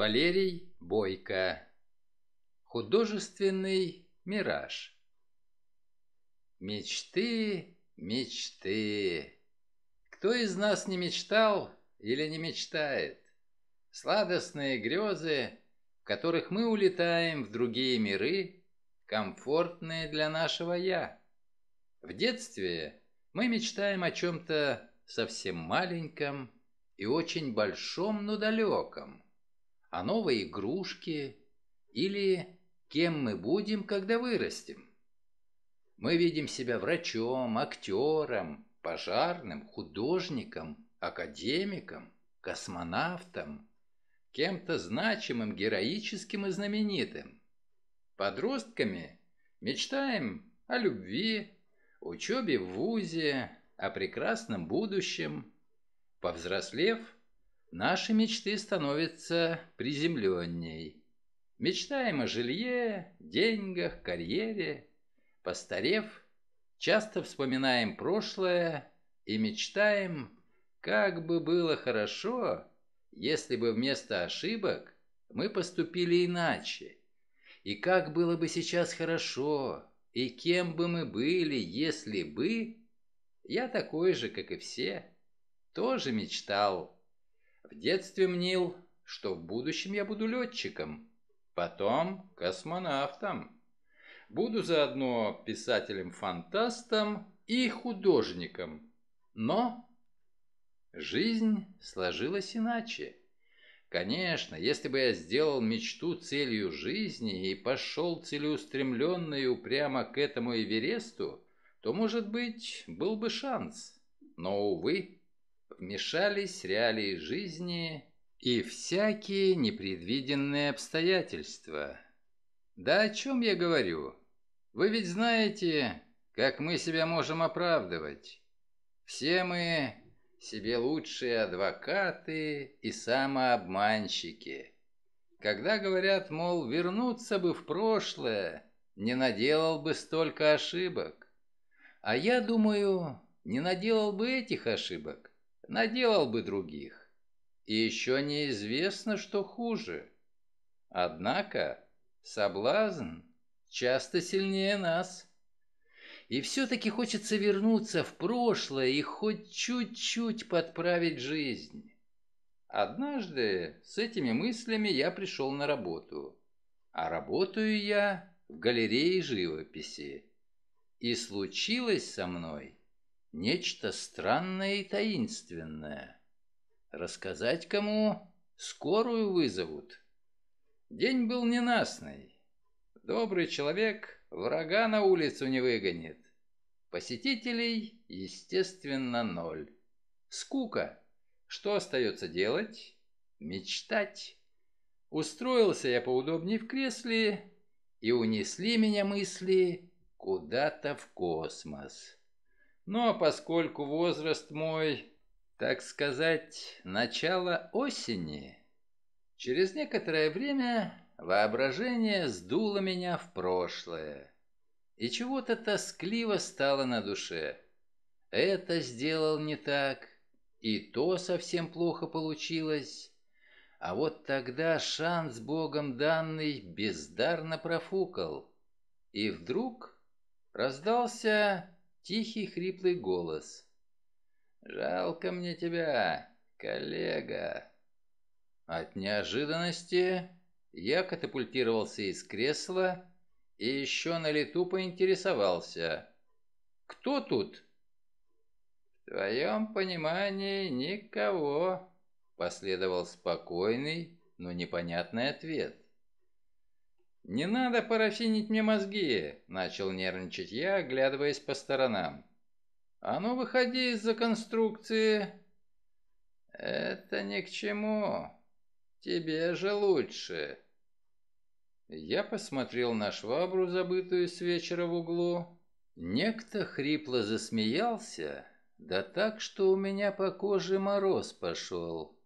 Валерий Бойко. Художественный мираж. Мечты, мечты. Кто из нас не мечтал или не мечтает? Сладостные грезы, в которых мы улетаем в другие миры, комфортные для нашего «я». В детстве мы мечтаем о чем-то совсем маленьком и очень большом, но далеком о новой игрушке или кем мы будем, когда вырастем. Мы видим себя врачом, актером, пожарным, художником, академиком, космонавтом, кем-то значимым, героическим и знаменитым. Подростками мечтаем о любви, учебе в ВУЗе, о прекрасном будущем. Повзрослев, Наши мечты становятся приземленней. Мечтаем о жилье, деньгах, карьере. Постарев, часто вспоминаем прошлое и мечтаем, как бы было хорошо, если бы вместо ошибок мы поступили иначе. И как было бы сейчас хорошо, и кем бы мы были, если бы... Я такой же, как и все, тоже мечтал в детстве мнил, что в будущем я буду летчиком, потом космонавтом. Буду заодно писателем-фантастом и художником. Но жизнь сложилась иначе. Конечно, если бы я сделал мечту целью жизни и пошел целеустремленно и упрямо к этому Эвересту, то, может быть, был бы шанс. Но, увы, мешались реалии жизни и всякие непредвиденные обстоятельства. Да о чем я говорю? Вы ведь знаете, как мы себя можем оправдывать. Все мы себе лучшие адвокаты и самообманщики. Когда говорят, мол, вернуться бы в прошлое, не наделал бы столько ошибок. А я думаю, не наделал бы этих ошибок. Наделал бы других. И еще неизвестно, что хуже. Однако соблазн часто сильнее нас. И все-таки хочется вернуться в прошлое и хоть чуть-чуть подправить жизнь. Однажды с этими мыслями я пришел на работу. А работаю я в галерее живописи. И случилось со мной Нечто странное и таинственное. Рассказать кому? Скорую вызовут. День был ненастный. Добрый человек врага на улицу не выгонит. Посетителей, естественно, ноль. Скука. Что остается делать? Мечтать. Устроился я поудобнее в кресле, и унесли меня мысли куда-то в космос. Но ну, а поскольку возраст мой, так сказать, начало осени, через некоторое время воображение сдуло меня в прошлое. И чего-то тоскливо стало на душе. Это сделал не так, и то совсем плохо получилось. А вот тогда шанс Богом данный бездарно профукал. И вдруг раздался тихий хриплый голос. «Жалко мне тебя, коллега!» От неожиданности я катапультировался из кресла и еще на лету поинтересовался. «Кто тут?» «В твоем понимании никого», — последовал спокойный, но непонятный ответ. «Не надо парафинить мне мозги!» – начал нервничать я, оглядываясь по сторонам. «А ну, выходи из-за конструкции!» «Это ни к чему. Тебе же лучше!» Я посмотрел на швабру, забытую с вечера в углу. Некто хрипло засмеялся, да так, что у меня по коже мороз пошел.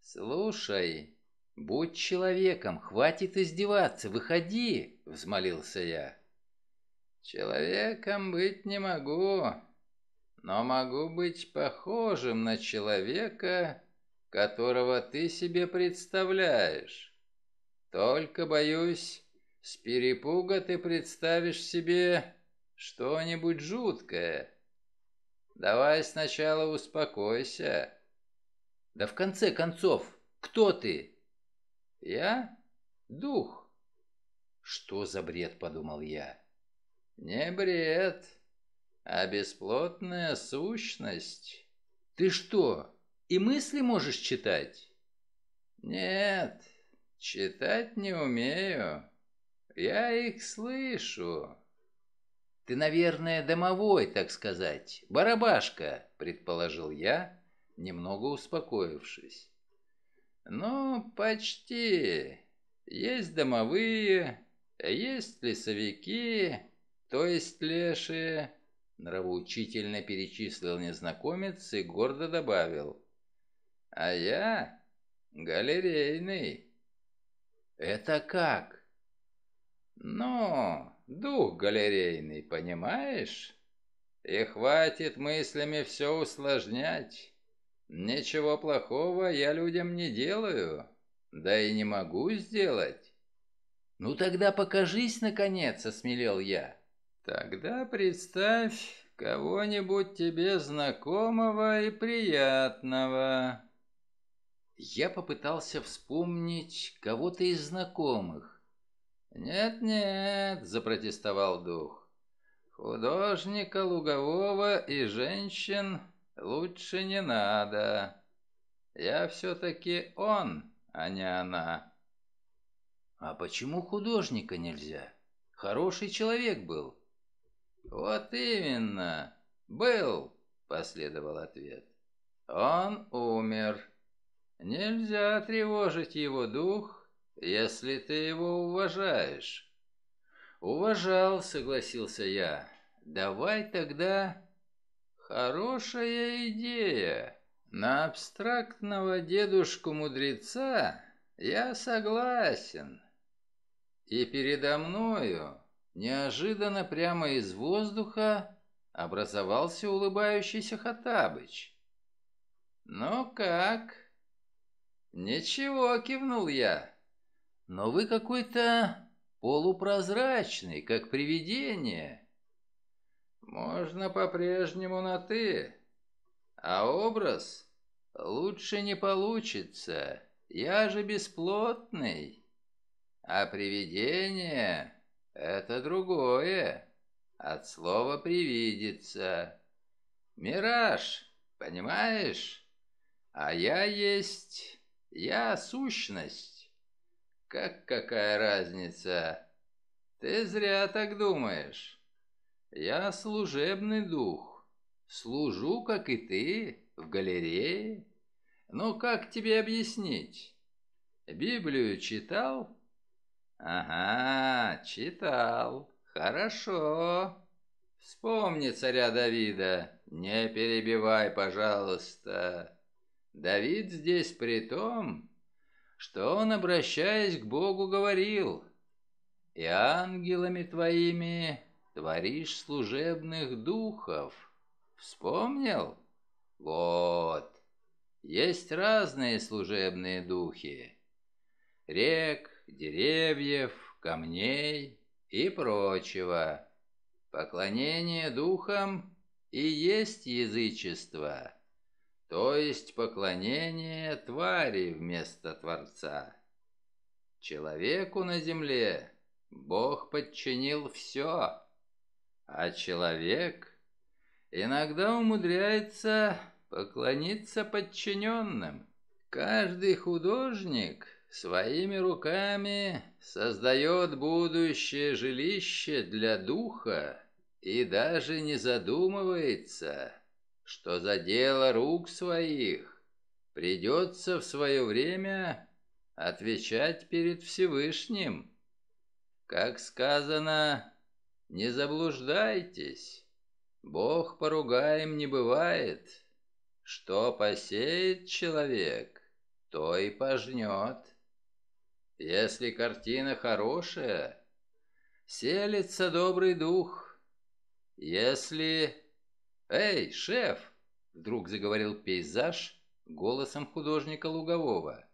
«Слушай, «Будь человеком, хватит издеваться, выходи!» — взмолился я. «Человеком быть не могу, но могу быть похожим на человека, которого ты себе представляешь. Только, боюсь, с перепуга ты представишь себе что-нибудь жуткое. Давай сначала успокойся». «Да в конце концов, кто ты?» Я? Дух. Что за бред, подумал я. Не бред, а бесплотная сущность. Ты что, и мысли можешь читать? Нет, читать не умею. Я их слышу. Ты, наверное, домовой, так сказать, барабашка, предположил я, немного успокоившись. Ну, почти. Есть домовые, есть лесовики, то есть лешие, нравоучительно перечислил незнакомец и гордо добавил. А я галерейный. Это как? Ну, дух галерейный, понимаешь? И хватит мыслями все усложнять. Ничего плохого я людям не делаю, да и не могу сделать. Ну тогда покажись, наконец, осмелел я. Тогда представь кого-нибудь тебе знакомого и приятного. Я попытался вспомнить кого-то из знакомых. «Нет-нет», — запротестовал дух, — «художника Лугового и женщин Лучше не надо. Я все-таки он, а не она. А почему художника нельзя? Хороший человек был. Вот именно. Был, последовал ответ. Он умер. Нельзя тревожить его дух, если ты его уважаешь. Уважал, согласился я. Давай тогда Хорошая идея. На абстрактного дедушку-мудреца я согласен. И передо мною, неожиданно прямо из воздуха, образовался улыбающийся Хатабыч. «Ну как?» «Ничего», — кивнул я. «Но вы какой-то полупрозрачный, как привидение. Можно по-прежнему на «ты». А образ лучше не получится. Я же бесплотный. А привидение — это другое. От слова «привидится». Мираж, понимаешь? А я есть... Я сущность. Как какая разница? Ты зря так думаешь. Я служебный дух. Служу, как и ты, в галерее. Но ну, как тебе объяснить? Библию читал? Ага, читал. Хорошо. Вспомни царя Давида. Не перебивай, пожалуйста. Давид здесь при том, что он, обращаясь к Богу, говорил, «И ангелами твоими творишь служебных духов. Вспомнил? Вот. Есть разные служебные духи. Рек, деревьев, камней и прочего. Поклонение духам и есть язычество, то есть поклонение твари вместо Творца. Человеку на земле Бог подчинил все, а человек иногда умудряется поклониться подчиненным. Каждый художник своими руками создает будущее жилище для духа и даже не задумывается, что за дело рук своих придется в свое время отвечать перед Всевышним. Как сказано, не заблуждайтесь. Бог поругаем не бывает. Что посеет человек, то и пожнет. Если картина хорошая, селится добрый дух. Если... «Эй, шеф!» — вдруг заговорил пейзаж голосом художника Лугового.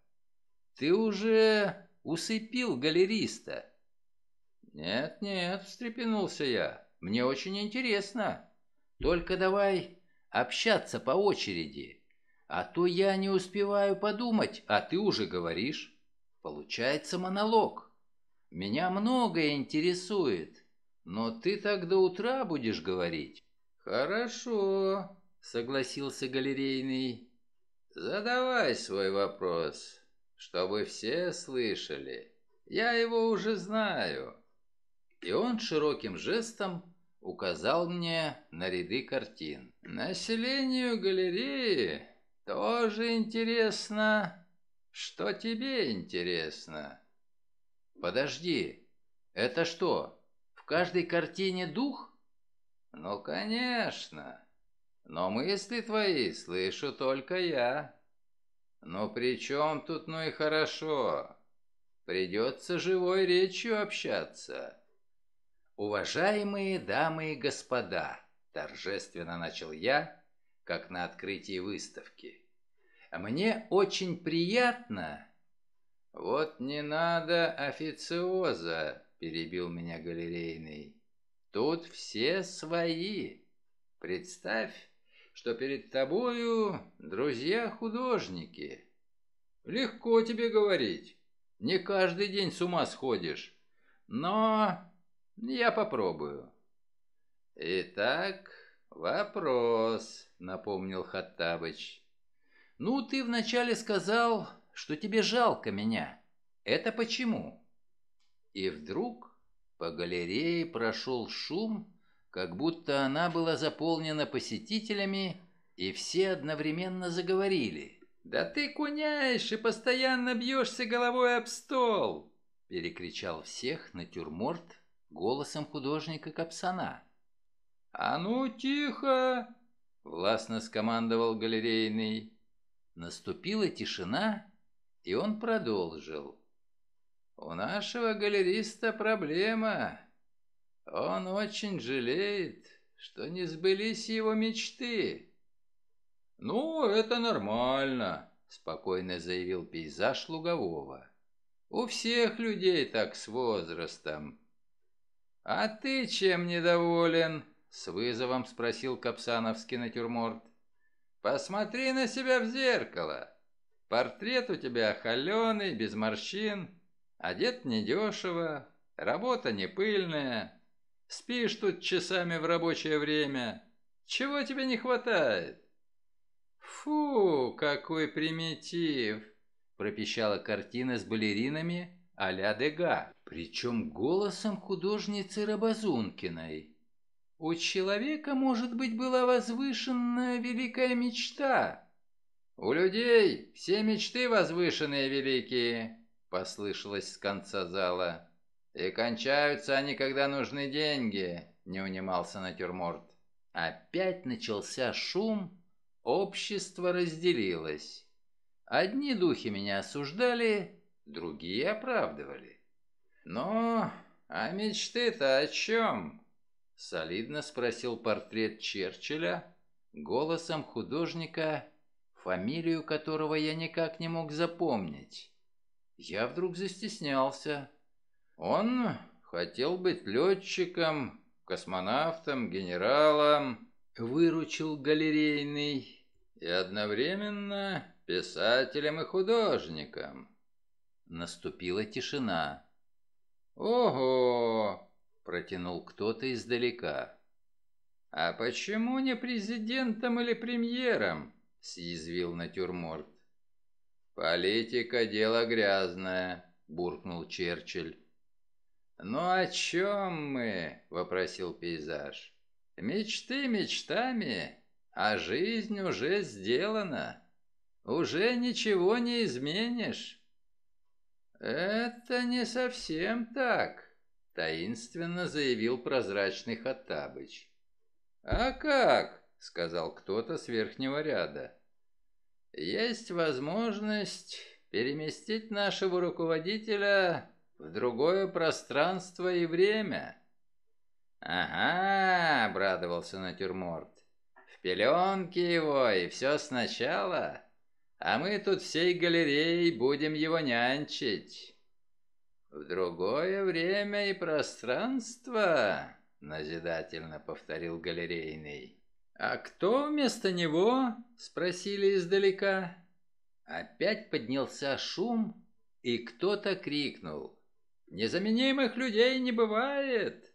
«Ты уже усыпил галериста». «Нет-нет», — встрепенулся я, — «мне очень интересно. Только давай общаться по очереди, а то я не успеваю подумать, а ты уже говоришь. Получается монолог. Меня многое интересует, но ты так до утра будешь говорить». «Хорошо», — согласился галерейный. «Задавай свой вопрос, чтобы все слышали. Я его уже знаю». И он широким жестом указал мне на ряды картин. «Населению галереи тоже интересно, что тебе интересно». «Подожди, это что, в каждой картине дух?» «Ну, конечно. Но мысли твои слышу только я». Но «Ну, при чем тут, ну и хорошо. Придется живой речью общаться». «Уважаемые дамы и господа!» – торжественно начал я, как на открытии выставки. «Мне очень приятно...» «Вот не надо официоза!» – перебил меня галерейный. «Тут все свои. Представь, что перед тобою друзья-художники. Легко тебе говорить. Не каждый день с ума сходишь. Но я попробую. Итак, вопрос, напомнил Хаттабыч. Ну, ты вначале сказал, что тебе жалко меня. Это почему? И вдруг по галерее прошел шум, как будто она была заполнена посетителями, и все одновременно заговорили. «Да ты куняешь и постоянно бьешься головой об стол!» перекричал всех натюрморт голосом художника Капсана. «А ну, тихо!» — властно скомандовал галерейный. Наступила тишина, и он продолжил. «У нашего галериста проблема. Он очень жалеет, что не сбылись его мечты». «Ну, это нормально», — спокойно заявил пейзаж Лугового. «У всех людей так с возрастом». «А ты чем недоволен?» — с вызовом спросил Капсановский натюрморт. «Посмотри на себя в зеркало. Портрет у тебя холеный, без морщин, одет недешево, работа не пыльная, спишь тут часами в рабочее время. Чего тебе не хватает?» «Фу, какой примитив!» — пропищала картина с балеринами а-ля Дега причем голосом художницы Рабазункиной. У человека, может быть, была возвышенная великая мечта. «У людей все мечты возвышенные великие», — послышалось с конца зала. «И кончаются они, когда нужны деньги», — не унимался натюрморт. Опять начался шум, общество разделилось. Одни духи меня осуждали, другие оправдывали. «Ну, а мечты-то о чем?» Солидно спросил портрет Черчилля голосом художника, фамилию которого я никак не мог запомнить. Я вдруг застеснялся. Он хотел быть летчиком, космонавтом, генералом, выручил галерейный, и одновременно писателем и художником. Наступила тишина. «Ого!» – протянул кто-то издалека. «А почему не президентом или премьером?» – съязвил натюрморт. «Политика – дело грязное», – буркнул Черчилль. «Ну о чем мы?» – вопросил пейзаж. «Мечты мечтами, а жизнь уже сделана. Уже ничего не изменишь. «Это не совсем так», — таинственно заявил прозрачный Хаттабыч. «А как?» — сказал кто-то с верхнего ряда. «Есть возможность переместить нашего руководителя в другое пространство и время». «Ага», — обрадовался натюрморт, — «в пеленке его и все сначала» а мы тут всей галереей будем его нянчить. В другое время и пространство, назидательно повторил галерейный. А кто вместо него? спросили издалека. Опять поднялся шум, и кто-то крикнул: "Незаменимых людей не бывает!"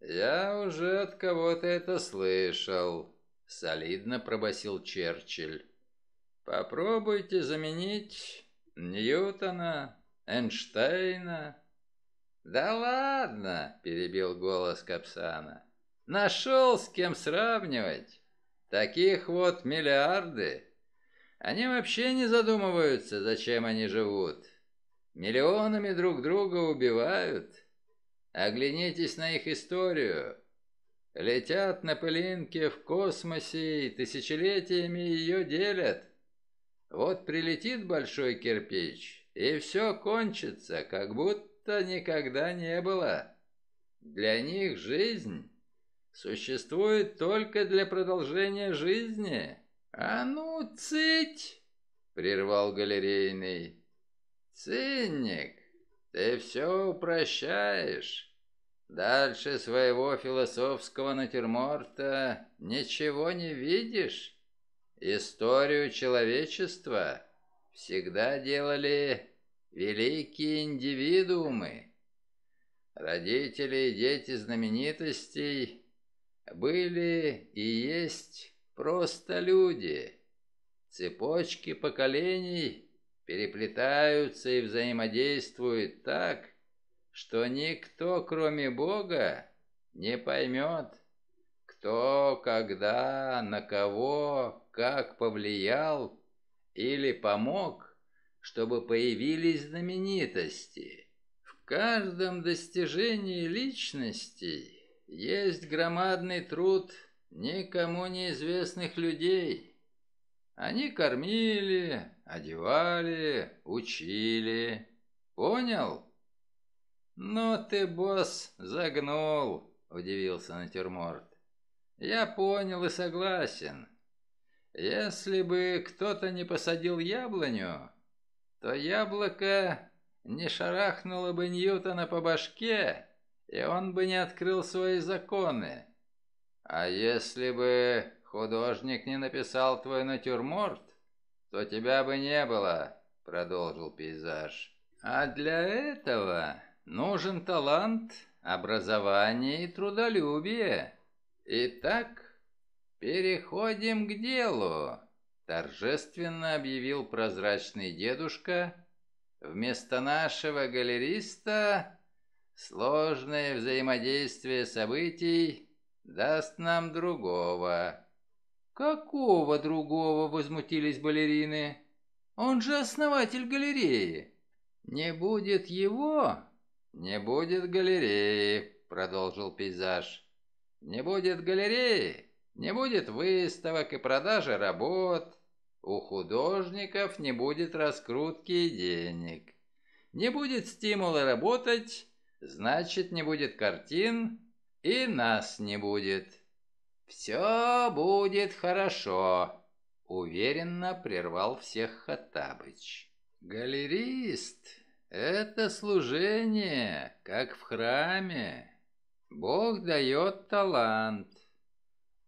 «Я уже от кого-то это слышал», — солидно пробасил Черчилль. Попробуйте заменить Ньютона, Эйнштейна. Да ладно, перебил голос Капсана. Нашел с кем сравнивать. Таких вот миллиарды. Они вообще не задумываются, зачем они живут. Миллионами друг друга убивают. Оглянитесь на их историю. Летят на пылинке в космосе и тысячелетиями ее делят. Вот прилетит большой кирпич, и все кончится, как будто никогда не было. Для них жизнь существует только для продолжения жизни. А ну, цыть! Прервал галерейный. Цинник, ты все упрощаешь. Дальше своего философского натюрморта ничего не видишь. Историю человечества всегда делали великие индивидуумы. Родители и дети знаменитостей были и есть просто люди. Цепочки поколений переплетаются и взаимодействуют так, что никто, кроме Бога, не поймет, кто, когда, на кого, как повлиял или помог, чтобы появились знаменитости. В каждом достижении личности есть громадный труд никому неизвестных людей. Они кормили, одевали, учили. Понял? Но ну ты, босс, загнул!» — удивился натюрморт. Я понял и согласен. Если бы кто-то не посадил яблоню, то яблоко не шарахнуло бы Ньютона по башке, и он бы не открыл свои законы. А если бы художник не написал твой натюрморт, то тебя бы не было, продолжил пейзаж. А для этого нужен талант, образование и трудолюбие. «Итак, переходим к делу», — торжественно объявил прозрачный дедушка. «Вместо нашего галериста сложное взаимодействие событий даст нам другого». «Какого другого?» — возмутились балерины. «Он же основатель галереи». «Не будет его, не будет галереи», — продолжил пейзаж. Не будет галереи, не будет выставок и продажи работ, у художников не будет раскрутки и денег. Не будет стимула работать, значит не будет картин и нас не будет. Все будет хорошо, уверенно прервал всех Хаттабыч. Галерист — это служение, как в храме. Бог дает талант.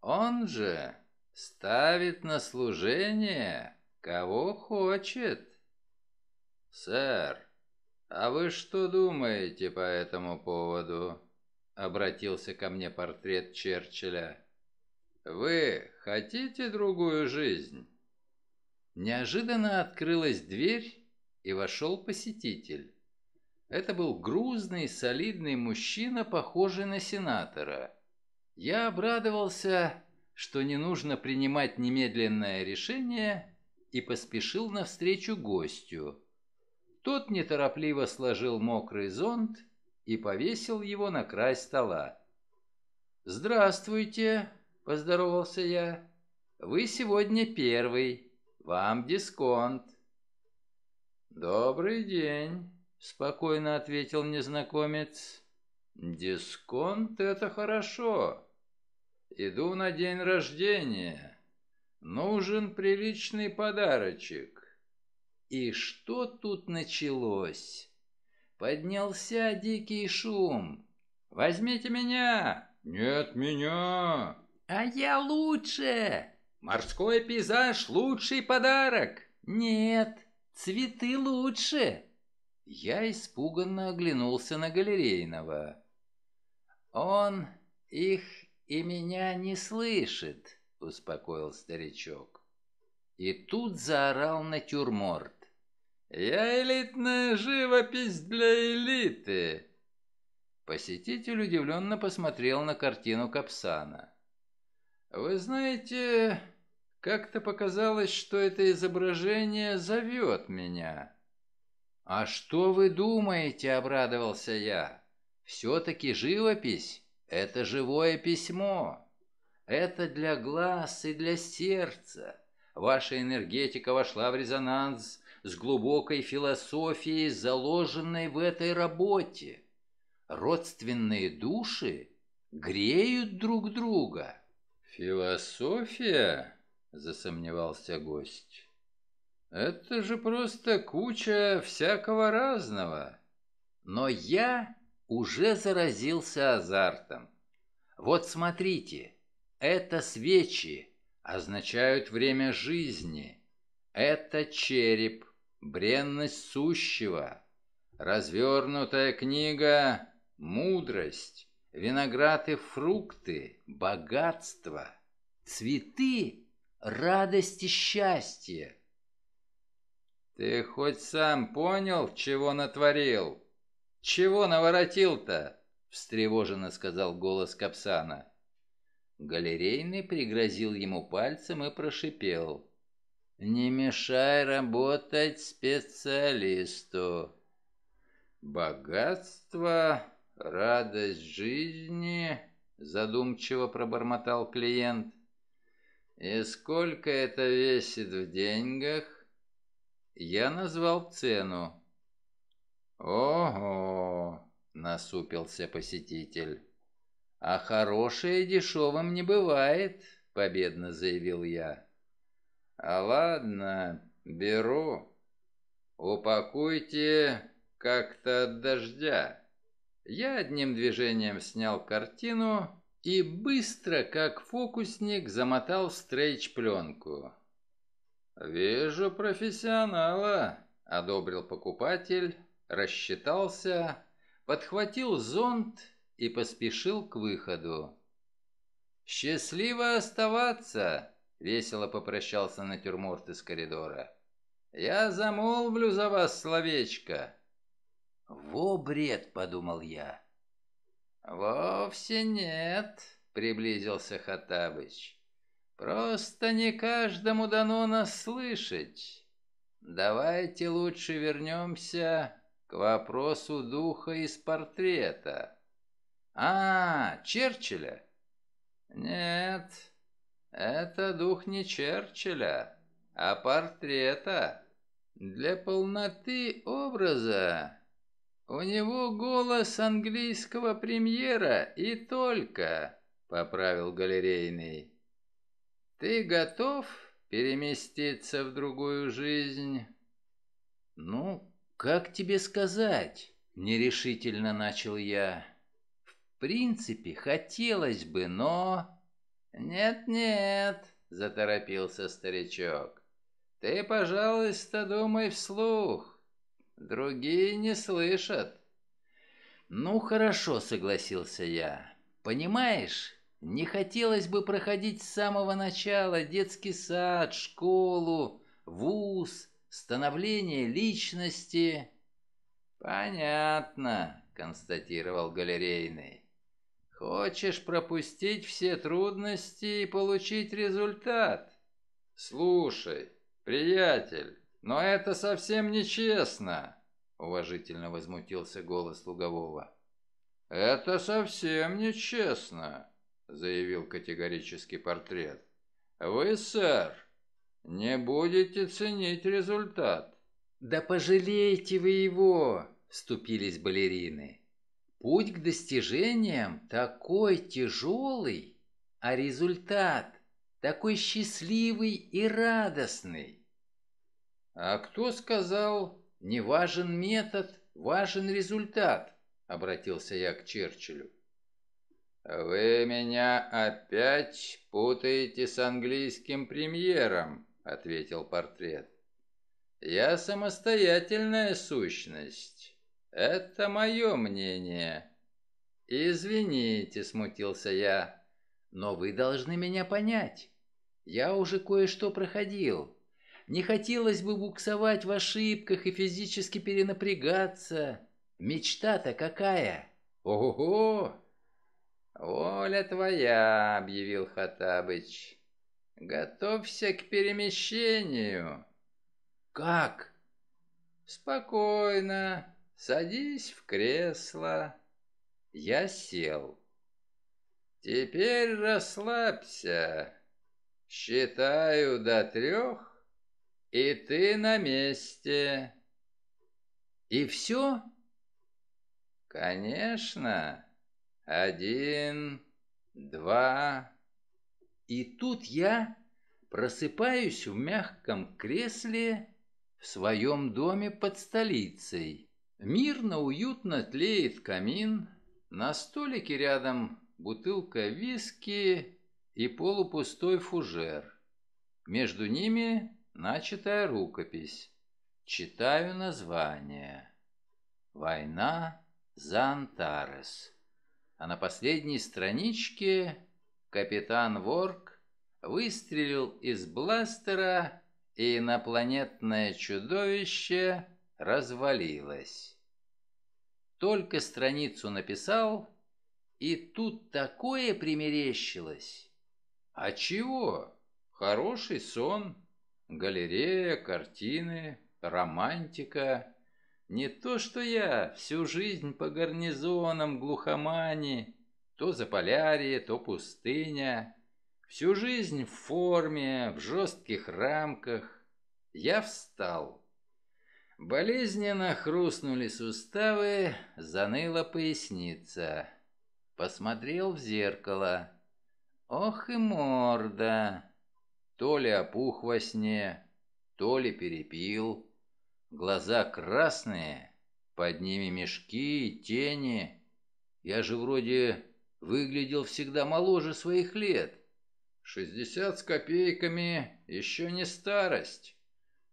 Он же ставит на служение, кого хочет. «Сэр, а вы что думаете по этому поводу?» Обратился ко мне портрет Черчилля. «Вы хотите другую жизнь?» Неожиданно открылась дверь, и вошел посетитель. Это был грузный, солидный мужчина, похожий на сенатора. Я обрадовался, что не нужно принимать немедленное решение, и поспешил навстречу гостю. Тот неторопливо сложил мокрый зонт и повесил его на край стола. «Здравствуйте», — поздоровался я. «Вы сегодня первый. Вам дисконт». «Добрый день» спокойно ответил незнакомец. Дисконт это хорошо. Иду на день рождения. Нужен приличный подарочек. И что тут началось? Поднялся дикий шум. Возьмите меня. Нет меня. А я лучше. Морской пейзаж лучший подарок. Нет, цветы лучше. Я испуганно оглянулся на Галерейного. «Он их и меня не слышит», — успокоил старичок. И тут заорал натюрморт. «Я элитная живопись для элиты!» Посетитель удивленно посмотрел на картину Капсана. «Вы знаете, как-то показалось, что это изображение зовет меня». «А что вы думаете?» – обрадовался я. «Все-таки живопись – это живое письмо. Это для глаз и для сердца. Ваша энергетика вошла в резонанс с глубокой философией, заложенной в этой работе. Родственные души греют друг друга». «Философия?» – засомневался гость. Это же просто куча всякого разного. Но я уже заразился азартом. Вот смотрите, это свечи, означают время жизни. Это череп, бренность сущего. Развернутая книга — мудрость, виноград и фрукты — богатство, цветы — радость и счастье. Ты хоть сам понял, чего натворил? Чего наворотил-то? встревоженно сказал голос Капсана. Галерейный пригрозил ему пальцем и прошипел. «Не мешай работать специалисту». «Богатство, радость жизни», — задумчиво пробормотал клиент. «И сколько это весит в деньгах?» Я назвал цену. Ого, насупился посетитель. А хорошее дешевым не бывает, победно заявил я. А ладно, беру. Упакуйте как-то от дождя. Я одним движением снял картину и быстро, как фокусник, замотал стрейч-пленку. «Вижу профессионала», — одобрил покупатель, рассчитался, подхватил зонт и поспешил к выходу. «Счастливо оставаться!» — весело попрощался натюрморт из коридора. «Я замолвлю за вас словечко!» «Во бред!» — подумал я. «Вовсе нет!» — приблизился Хатабыч. Просто не каждому дано нас слышать. Давайте лучше вернемся к вопросу духа из портрета. А, Черчилля? Нет, это дух не Черчилля, а портрета. Для полноты образа у него голос английского премьера и только, поправил галерейный. Ты готов переместиться в другую жизнь? Ну, как тебе сказать? Нерешительно начал я. В принципе, хотелось бы, но... Нет-нет, заторопился старичок. Ты, пожалуйста, думай вслух. Другие не слышат. Ну, хорошо, согласился я. Понимаешь, не хотелось бы проходить с самого начала детский сад, школу, вуз, становление личности. Понятно, констатировал галерейный. Хочешь пропустить все трудности и получить результат? Слушай, приятель, но это совсем нечестно, уважительно возмутился голос Лугового. Это совсем нечестно заявил категорический портрет. «Вы, сэр, не будете ценить результат». «Да пожалеете вы его!» – вступились балерины. «Путь к достижениям такой тяжелый, а результат такой счастливый и радостный». «А кто сказал, не важен метод, важен результат?» – обратился я к Черчиллю. «Вы меня опять путаете с английским премьером», — ответил портрет. «Я самостоятельная сущность. Это мое мнение». «Извините», — смутился я, — «но вы должны меня понять. Я уже кое-что проходил. Не хотелось бы буксовать в ошибках и физически перенапрягаться. Мечта-то какая!» «Ого!» «Воля твоя», — объявил Хатабыч. «Готовься к перемещению». «Как?» «Спокойно. Садись в кресло». Я сел. «Теперь расслабься. Считаю до трех, и ты на месте». «И все?» «Конечно». Один, два. И тут я просыпаюсь в мягком кресле в своем доме под столицей. Мирно, уютно тлеет камин, на столике рядом бутылка виски и полупустой фужер. Между ними начатая рукопись. Читаю название. «Война за Антарес» а на последней страничке капитан Ворк выстрелил из бластера, и инопланетное чудовище развалилось. Только страницу написал, и тут такое примерещилось. А чего? Хороший сон, галерея, картины, романтика. Не то что я, всю жизнь по гарнизонам глухомани, то заполярье, то пустыня. Всю жизнь в форме, в жестких рамках. Я встал. Болезненно хрустнули суставы, заныла поясница. Посмотрел в зеркало. Ох и морда! То ли опух во сне, то ли перепил. Глаза красные, под ними мешки, тени. Я же вроде выглядел всегда моложе своих лет. Шестьдесят с копейками еще не старость.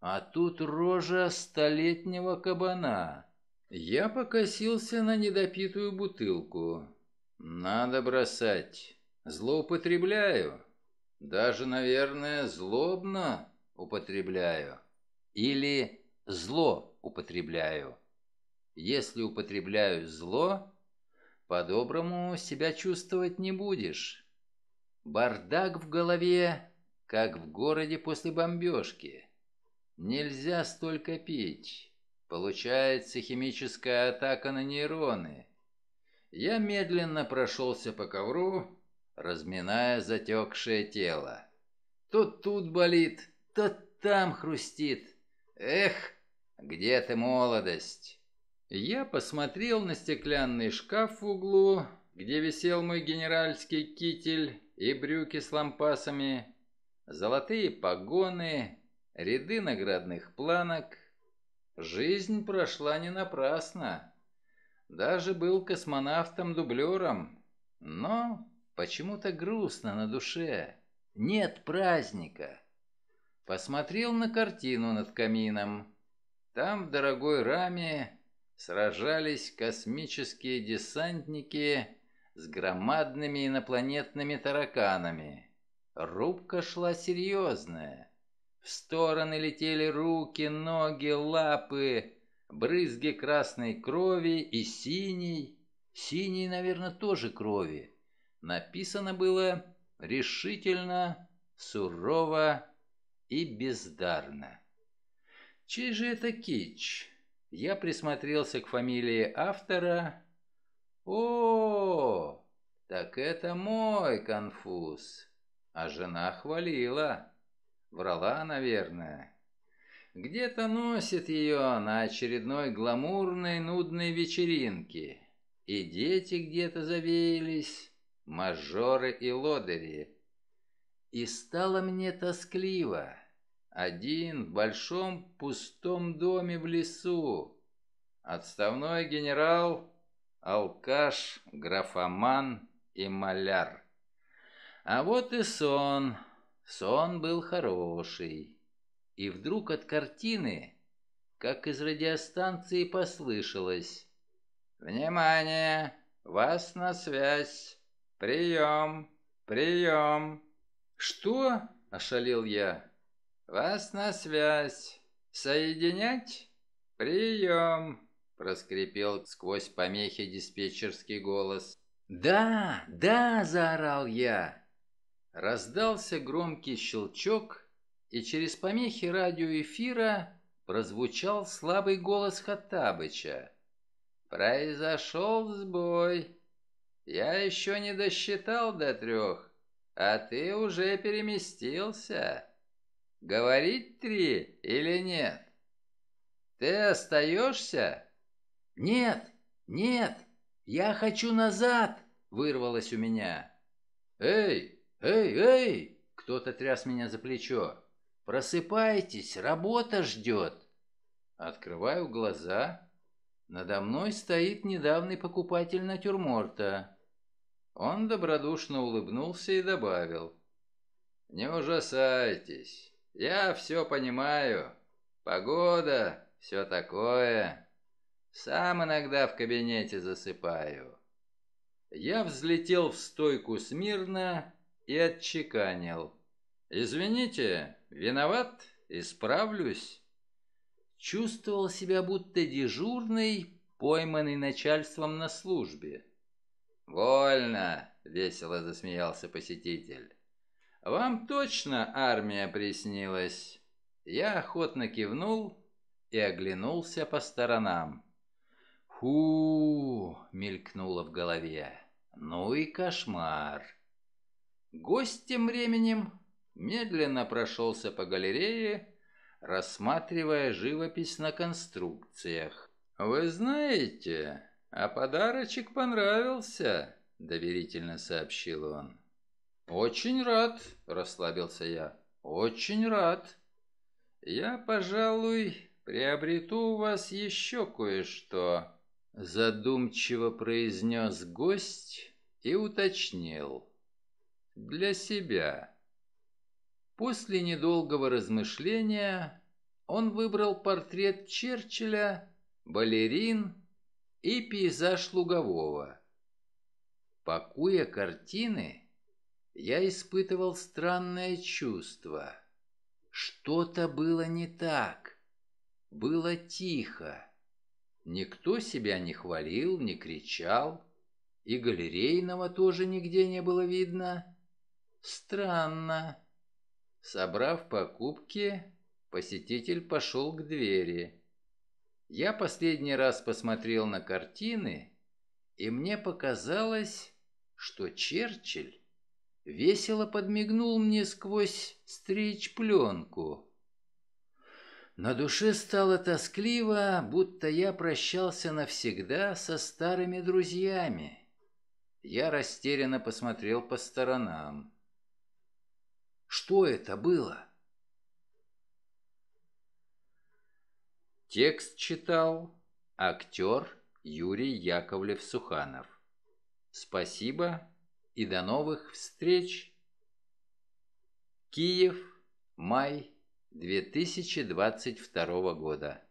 А тут рожа столетнего кабана. Я покосился на недопитую бутылку. Надо бросать. Злоупотребляю. Даже, наверное, злобно употребляю. Или Зло употребляю. Если употребляю зло, по-доброму себя чувствовать не будешь. Бардак в голове, как в городе после бомбежки. Нельзя столько пить. Получается химическая атака на нейроны. Я медленно прошелся по ковру, разминая затекшее тело. То тут болит, то там хрустит. Эх! «Где ты, молодость?» Я посмотрел на стеклянный шкаф в углу, где висел мой генеральский китель и брюки с лампасами, золотые погоны, ряды наградных планок. Жизнь прошла не напрасно. Даже был космонавтом-дублером. Но почему-то грустно на душе. Нет праздника. Посмотрел на картину над камином. Там, в дорогой раме, сражались космические десантники с громадными инопланетными тараканами. Рубка шла серьезная. В стороны летели руки, ноги, лапы, брызги красной крови и синей. Синей, наверное, тоже крови. Написано было решительно, сурово и бездарно. Чей же это Кич? Я присмотрелся к фамилии автора. О, так это мой конфуз. А жена хвалила. Врала, наверное. Где-то носит ее на очередной гламурной нудной вечеринке. И дети где-то завеялись, мажоры и лодыри. И стало мне тоскливо. Один в большом пустом доме в лесу. Отставной генерал, алкаш, графоман и маляр. А вот и сон. Сон был хороший. И вдруг от картины, как из радиостанции послышалось. «Внимание! Вас на связь! Прием! Прием!» «Что?» – ошалел я. «Вас на связь! Соединять? Прием!» проскрипел сквозь помехи диспетчерский голос. «Да! Да!» – заорал я. Раздался громкий щелчок, и через помехи радиоэфира прозвучал слабый голос Хаттабыча. «Произошел сбой. Я еще не досчитал до трех, а ты уже переместился». Говорить три или нет? Ты остаешься? Нет, нет, я хочу назад, вырвалось у меня. Эй, эй, эй, кто-то тряс меня за плечо. Просыпайтесь, работа ждет. Открываю глаза. Надо мной стоит недавний покупатель натюрморта. Он добродушно улыбнулся и добавил. «Не ужасайтесь. Я все понимаю. Погода, все такое. Сам иногда в кабинете засыпаю. Я взлетел в стойку смирно и отчеканил. Извините, виноват, исправлюсь. Чувствовал себя будто дежурный, пойманный начальством на службе. «Вольно!» — весело засмеялся посетитель. Вам точно армия приснилась?» Я охотно кивнул и оглянулся по сторонам. «Ху!» — мелькнуло в голове. «Ну и кошмар!» Гость тем временем медленно прошелся по галерее, рассматривая живопись на конструкциях. «Вы знаете, а подарочек понравился», — доверительно сообщил он. «Очень рад», — расслабился я. «Очень рад. Я, пожалуй, приобрету у вас еще кое-что», — задумчиво произнес гость и уточнил. «Для себя». После недолгого размышления он выбрал портрет Черчилля, балерин и пейзаж лугового. Пакуя картины, я испытывал странное чувство. Что-то было не так. Было тихо. Никто себя не хвалил, не кричал. И галерейного тоже нигде не было видно. Странно. Собрав покупки, посетитель пошел к двери. Я последний раз посмотрел на картины, и мне показалось, что Черчилль весело подмигнул мне сквозь стричь На душе стало тоскливо, будто я прощался навсегда со старыми друзьями. Я растерянно посмотрел по сторонам. Что это было? Текст читал актер Юрий Яковлев-Суханов. Спасибо и до новых встреч! Киев, май 2022 года.